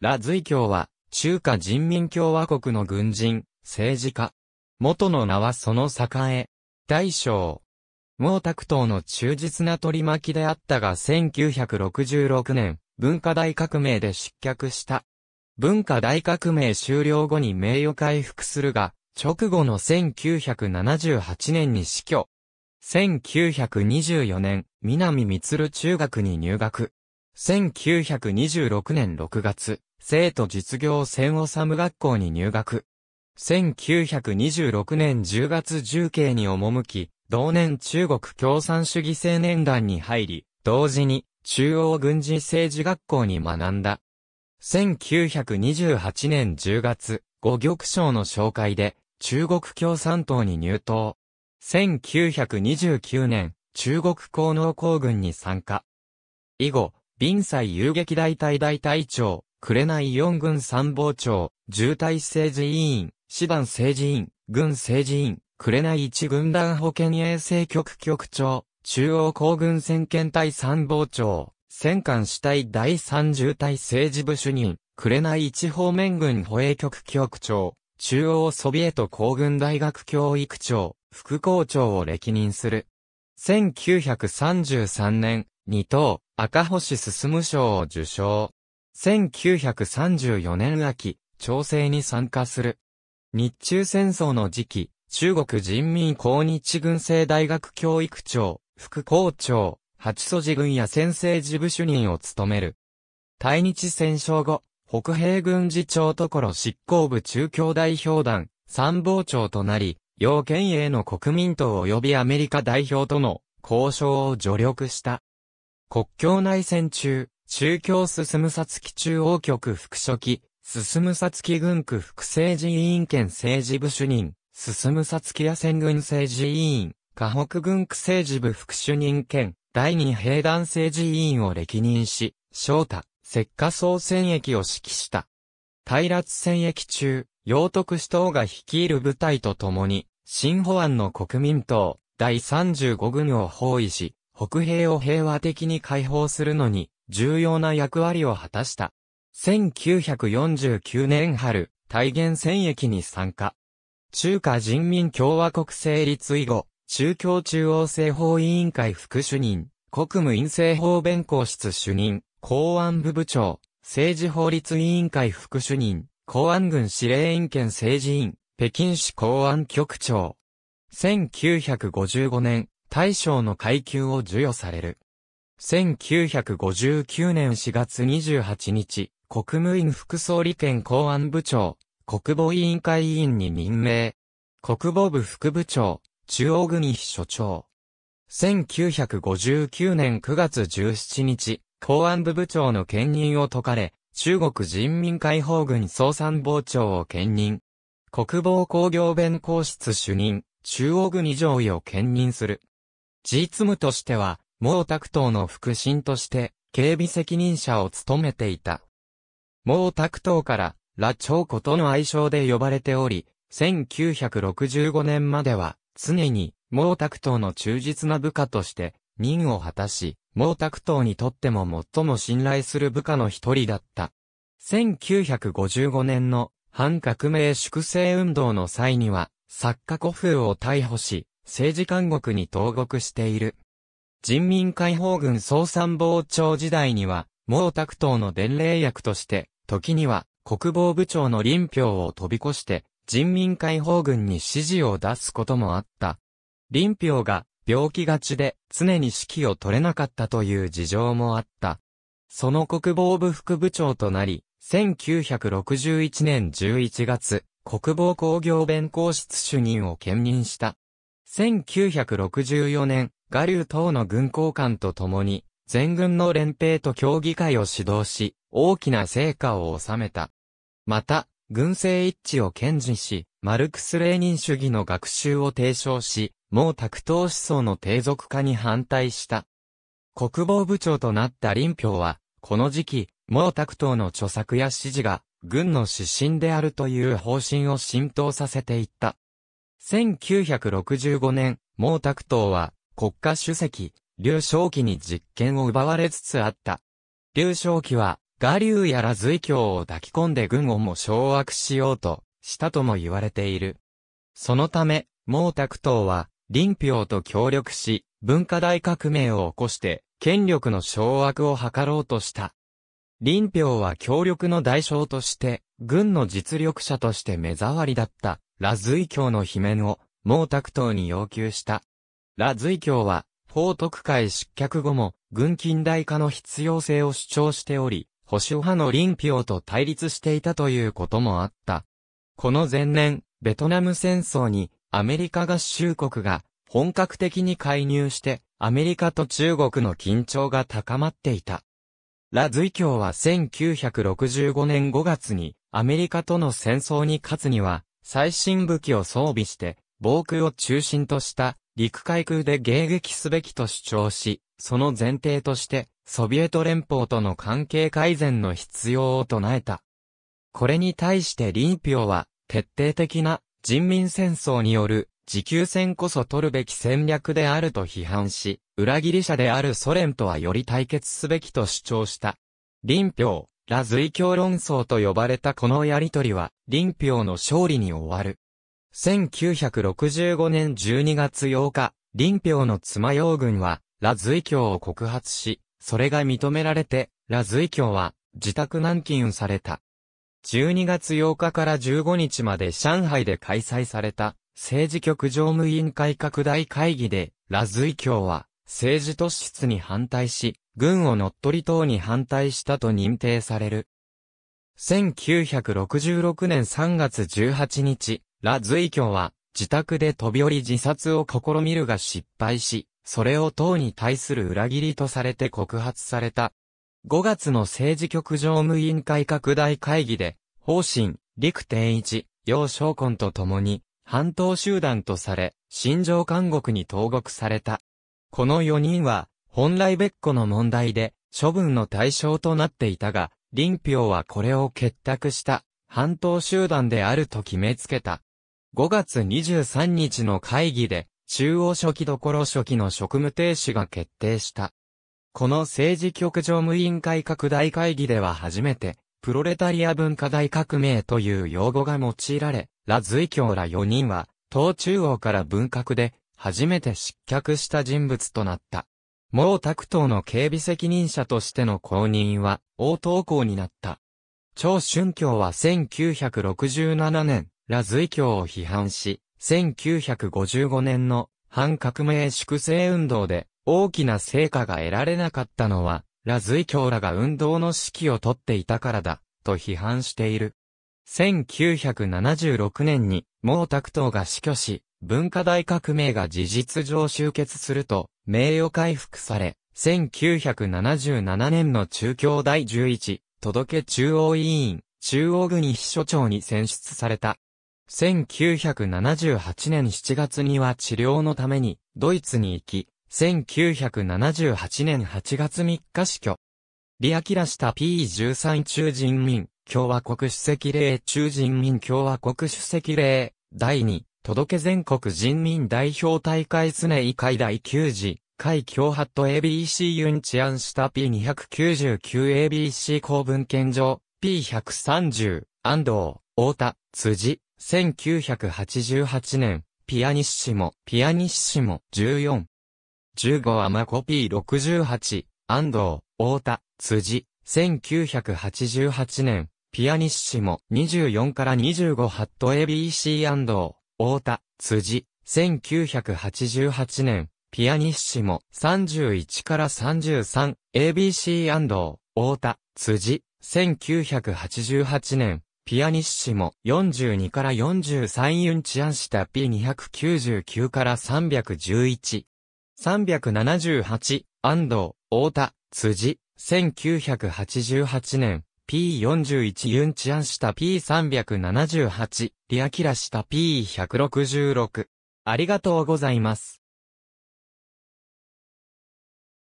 ラ・ズイ教は、中華人民共和国の軍人、政治家。元の名はその栄。大将。毛沢東の忠実な取り巻きであったが1966年、文化大革命で失脚した。文化大革命終了後に名誉回復するが、直後の1978年に死去。1924年、南光中学に入学。1926年6月、生徒実業戦千治学校に入学。1926年10月重慶に赴き、同年中国共産主義青年団に入り、同時に中央軍事政治学校に学んだ。1928年10月、五玉賞の紹介で中国共産党に入党。1929年、中国工農工軍に参加。以後、臨済遊撃大隊大隊長、紅四軍参謀長、渋滞政治委員、師団政治委員、軍政治委員、紅一軍団保健衛生局局長、中央航軍先遣隊参謀長、戦艦主体第三重隊政治部主任、紅一方面軍保衛局局長、中央ソビエト航軍大学教育長、副校長を歴任する。1933年、二等、赤星進賞を受賞。1934年秋、調整に参加する。日中戦争の時期、中国人民抗日軍政大学教育長、副校長、八祖寺軍や先生事務主任を務める。対日戦勝後、北平軍事長所執行部中共代表団、参謀長となり、要県営の国民党及びアメリカ代表との交渉を助力した。国境内戦中、中京進むさつき中央局副書記、進むさつき軍区副政治委員兼政治部主任、進むさつき野戦軍政治委員、河北軍区政治部副主任兼、第二兵団政治委員を歴任し、翔太、石化総戦役を指揮した。対立戦役中、楊徳氏党が率いる部隊と共に、新保安の国民党、第35軍を包囲し、北平を平和的に解放するのに、重要な役割を果たした。1949年春、大元戦役に参加。中華人民共和国成立以後、中共中央政法委員会副主任、国務院政法弁公室主任、公安部部長、政治法律委員会副主任、公安軍司令員兼政治員、北京市公安局長。1955年、大将の階級を授与される。1959年4月28日、国務院副総理兼公安部長、国防委員会委員に任命。国防部副部長、中央軍秘書長。1959年9月17日、公安部部長の兼任を解かれ、中国人民解放軍総参謀長を兼任。国防工業弁公室主任、中央軍以上位を兼任する。事務としては、毛沢東の腹心として、警備責任者を務めていた。毛沢東から、羅長子との愛称で呼ばれており、1965年までは、常に毛沢東の忠実な部下として、任を果たし、毛沢東にとっても最も信頼する部下の一人だった。1955年の反革命粛清運動の際には、作家古風を逮捕し、政治監獄に投獄している。人民解放軍総参謀長時代には、毛沢東の伝令役として、時には国防部長の林彪を飛び越して、人民解放軍に指示を出すこともあった。林彪が病気がちで常に指揮を取れなかったという事情もあった。その国防部副部長となり、1961年11月、国防工業弁公室主任を兼任した。1964年、我流等の軍交官と共に、全軍の連兵と協議会を指導し、大きな成果を収めた。また、軍政一致を堅持し、マルクス・レーニン主義の学習を提唱し、毛沢東思想の低俗化に反対した。国防部長となった林彪は、この時期、毛沢東の著作や指示が、軍の指針であるという方針を浸透させていった。1965年、毛沢東は、国家主席、劉少奇に実権を奪われつつあった。劉少奇は、我流やらイ教を抱き込んで軍をも掌握しようとしたとも言われている。そのため、毛沢東は、林彪と協力し、文化大革命を起こして、権力の掌握を図ろうとした。林彪は協力の代償として、軍の実力者として目障りだった、ラズイ教の罷免を、毛沢東に要求した。ラ・ズイ卿は、法徳会失脚後も、軍近代化の必要性を主張しており、保守派のピオと対立していたということもあった。この前年、ベトナム戦争に、アメリカ合衆国が、本格的に介入して、アメリカと中国の緊張が高まっていた。ラ・ズイ教は1965年5月にアメリカとの戦争に勝つには最新武器を装備して防空を中心とした陸海空で迎撃すべきと主張し、その前提として、ソビエト連邦との関係改善の必要を唱えた。これに対して林彪は、徹底的な人民戦争による持久戦こそ取るべき戦略であると批判し、裏切り者であるソ連とはより対決すべきと主張した。林彪、ラ随教論争と呼ばれたこのやりとりは、林彪の勝利に終わる。1965年12月8日、林彪の妻陽軍は、ズイ教を告発し、それが認められて、ズイ教は、自宅軟禁された。12月8日から15日まで上海で開催された、政治局常務委員会拡大会議で、ズイ教は、政治突出に反対し、軍を乗っ取り等に反対したと認定される。1966年3月18日、ラ・ズイキョは、自宅で飛び降り自殺を試みるが失敗し、それを党に対する裏切りとされて告発された。5月の政治局常務委員会拡大会議で、方針、陸天一、楊昇根と共に、半島集団とされ、新庄監獄に投獄された。この4人は、本来別個の問題で、処分の対象となっていたが、林彪はこれを結託した、半島集団であると決めつけた。5月23日の会議で、中央書記所書記の職務停止が決定した。この政治局常務委員会拡大会議では初めて、プロレタリア文化大革命という用語が用いられ、ラ・ズイ。教ら4人は、党中央から文革で、初めて失脚した人物となった。毛沢東の警備責任者としての公認は、王党校になった。張春教は1967年、ラ随教を批判し、1955年の反革命粛清運動で大きな成果が得られなかったのは、ラ随教らが運動の指揮をとっていたからだ、と批判している。1976年に毛沢東が死去し、文化大革命が事実上終結すると、名誉回復され、1977年の中共第11、届中央委員、中央軍秘書長に選出された。1978年7月には治療のためにドイツに行き、1978年8月3日死去。リアキラした P13 中人民共和国主席令中人民共和国主席令第2届全国人民代表大会常委会第9次会共発と ABC ユン治安した P299ABC 公文献上 P130 安藤、太田、辻、1988年、ピアニッシモ、ピアニッシモ、14。15アマコピー68、安藤、大田、辻、1988年、ピアニッシモ、24から25ハット ABC 安藤、大田、辻、1988年、ピアニッシモ、31から33、ABC& 安藤、大田、辻、1988年、ピアニッシモ42から43ユンチアンシタ P299 から311。378、安藤、大田、辻、1988年、P41 ユンチアンした P378、リアキラした P166。ありがとうございます。